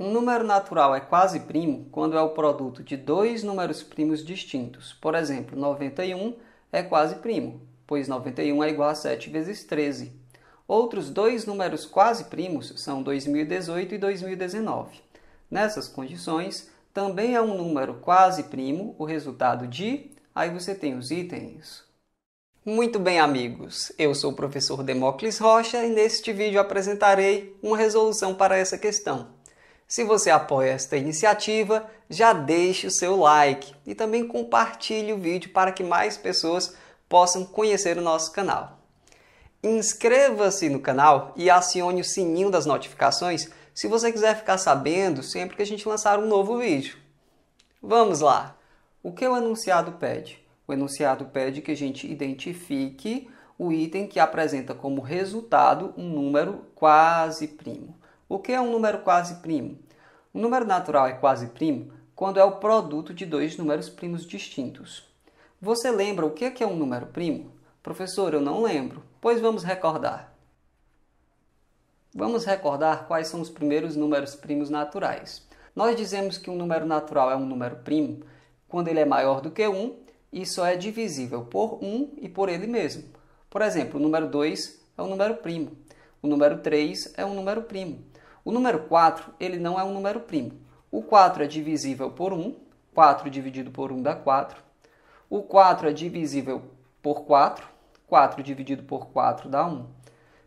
Um número natural é quase primo quando é o produto de dois números primos distintos. Por exemplo, 91 é quase primo, pois 91 é igual a 7 vezes 13. Outros dois números quase primos são 2018 e 2019. Nessas condições, também é um número quase primo o resultado de. Aí você tem os itens. Muito bem, amigos. Eu sou o professor Demócles Rocha e neste vídeo apresentarei uma resolução para essa questão. Se você apoia esta iniciativa, já deixe o seu like e também compartilhe o vídeo para que mais pessoas possam conhecer o nosso canal. Inscreva-se no canal e acione o sininho das notificações se você quiser ficar sabendo sempre que a gente lançar um novo vídeo. Vamos lá! O que o enunciado pede? O enunciado pede que a gente identifique o item que apresenta como resultado um número quase primo. O que é um número quase primo? Um número natural é quase primo quando é o produto de dois números primos distintos. Você lembra o é que é um número primo? Professor, eu não lembro, pois vamos recordar. Vamos recordar quais são os primeiros números primos naturais. Nós dizemos que um número natural é um número primo quando ele é maior do que 1 e só é divisível por 1 e por ele mesmo. Por exemplo, o número 2 é um número primo, o número 3 é um número primo. O número 4 ele não é um número primo. O 4 é divisível por 1, 4 dividido por 1 dá 4. O 4 é divisível por 4, 4 dividido por 4 dá 1.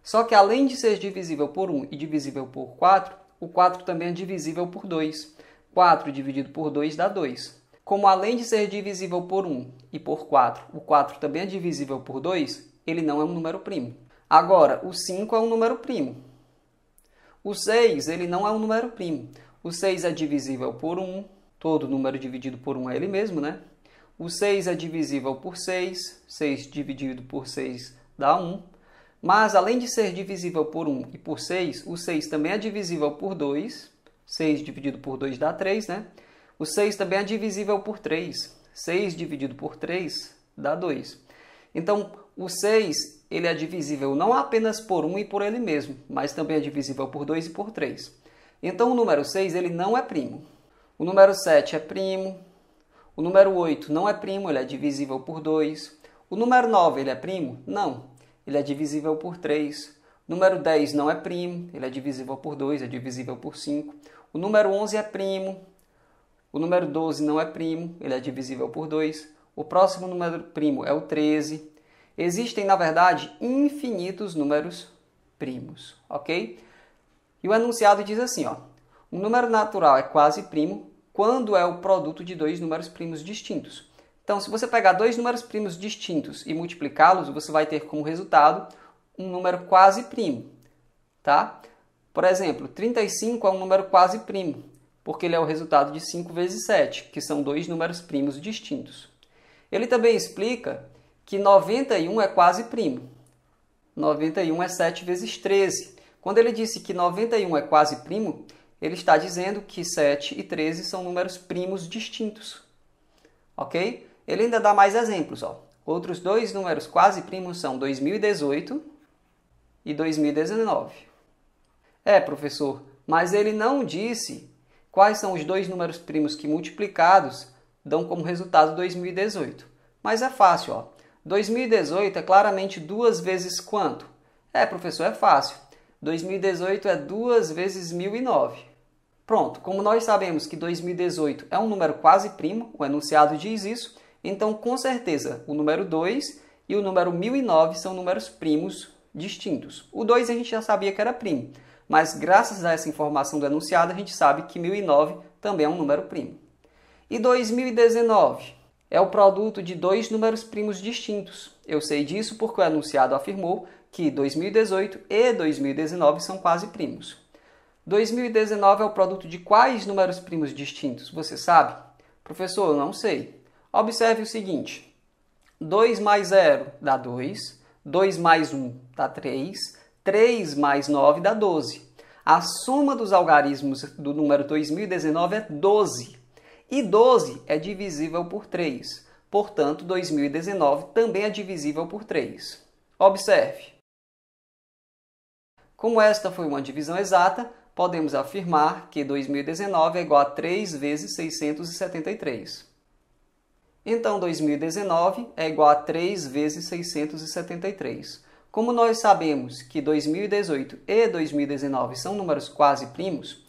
Só que além de ser divisível por 1 e divisível por 4, o 4 também é divisível por 2. 4 dividido por 2 dá 2. Como além de ser divisível por 1 e por 4, o 4 também é divisível por 2, ele não é um número primo. Agora, o 5 é um número primo. O 6 ele não é um número primo. O 6 é divisível por 1, todo número dividido por 1 é ele mesmo, né? O 6 é divisível por 6, 6 dividido por 6 dá 1. Mas além de ser divisível por 1 e por 6, o 6 também é divisível por 2. 6 dividido por 2 dá 3, né? O 6 também é divisível por 3. 6 dividido por 3 dá 2. Então, o 6 ele é divisível não apenas por 1 um e por ele mesmo, mas também é divisível por 2 e por 3. Então o número 6 ele não é primo. O número 7 é primo. O número 8 não é primo, ele é divisível por 2. O número 9 ele é primo? Não. Ele é divisível por 3. O número 10 não é primo, ele é divisível por 2, é divisível por 5. O número 11 é primo. O número 12 não é primo, ele é divisível por 2. O próximo número primo é o 13. Existem, na verdade, infinitos números primos, ok? E o enunciado diz assim, ó, um número natural é quase primo quando é o produto de dois números primos distintos. Então, se você pegar dois números primos distintos e multiplicá-los, você vai ter como resultado um número quase primo, tá? Por exemplo, 35 é um número quase primo, porque ele é o resultado de 5 vezes 7, que são dois números primos distintos. Ele também explica que 91 é quase primo. 91 é 7 vezes 13. Quando ele disse que 91 é quase primo, ele está dizendo que 7 e 13 são números primos distintos. Ok? Ele ainda dá mais exemplos. Ó. Outros dois números quase primos são 2018 e 2019. É, professor, mas ele não disse quais são os dois números primos que multiplicados dão como resultado 2018. Mas é fácil, ó. 2018 é claramente duas vezes quanto? É, professor, é fácil. 2018 é duas vezes 1009. Pronto, como nós sabemos que 2018 é um número quase primo, o enunciado diz isso, então com certeza o número 2 e o número 1009 são números primos distintos. O 2 a gente já sabia que era primo, mas graças a essa informação do enunciado a gente sabe que 1009 também é um número primo. E 2019? é o produto de dois números primos distintos. Eu sei disso porque o enunciado afirmou que 2018 e 2019 são quase primos. 2019 é o produto de quais números primos distintos? Você sabe? Professor, eu não sei. Observe o seguinte: 2 mais 0 dá 2, 2 mais 1 dá 3, 3 mais 9 dá 12. A soma dos algarismos do número 2019 é 12. E 12 é divisível por 3. Portanto, 2019 também é divisível por 3. Observe. Como esta foi uma divisão exata, podemos afirmar que 2019 é igual a 3 vezes 673. Então, 2019 é igual a 3 vezes 673. Como nós sabemos que 2018 e 2019 são números quase primos,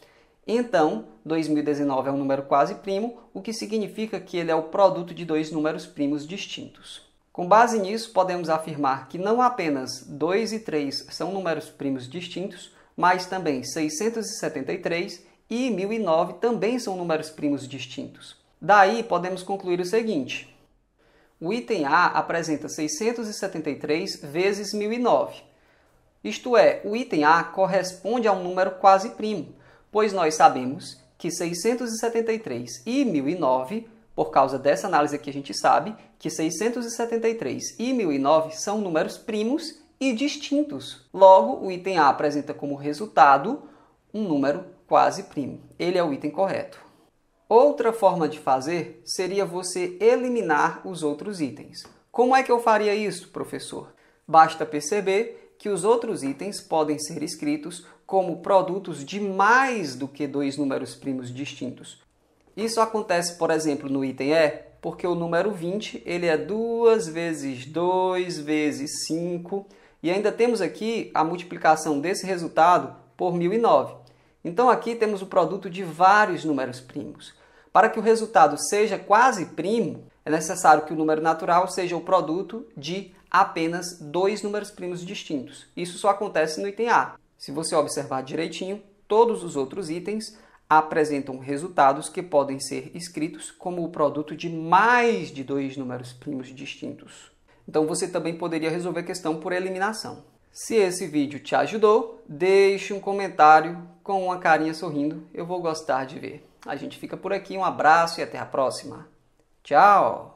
então, 2019 é um número quase primo, o que significa que ele é o produto de dois números primos distintos. Com base nisso, podemos afirmar que não apenas 2 e 3 são números primos distintos, mas também 673 e 1009 também são números primos distintos. Daí, podemos concluir o seguinte: o item A apresenta 673 vezes 1009. Isto é, o item A corresponde a um número quase primo, pois nós sabemos que 673 e 1009, por causa dessa análise que a gente sabe, que 673 e 1009 são números primos e distintos. Logo, o item A apresenta como resultado um número quase primo. Ele é o item correto. Outra forma de fazer seria você eliminar os outros itens. Como é que eu faria isso, professor? Basta perceber que os outros itens podem ser escritos como produtos de mais do que dois números primos distintos. Isso acontece, por exemplo, no item E, porque o número 20 ele é 2 vezes 2 vezes 5, e ainda temos aqui a multiplicação desse resultado por 1009. Então aqui temos o produto de vários números primos. Para que o resultado seja quase primo, é necessário que o número natural seja o produto de apenas dois números primos distintos. Isso só acontece no item A. Se você observar direitinho, todos os outros itens apresentam resultados que podem ser escritos como o produto de mais de dois números primos distintos. Então você também poderia resolver a questão por eliminação. Se esse vídeo te ajudou, deixe um comentário com uma carinha sorrindo, eu vou gostar de ver. A gente fica por aqui, um abraço e até a próxima. Tchau!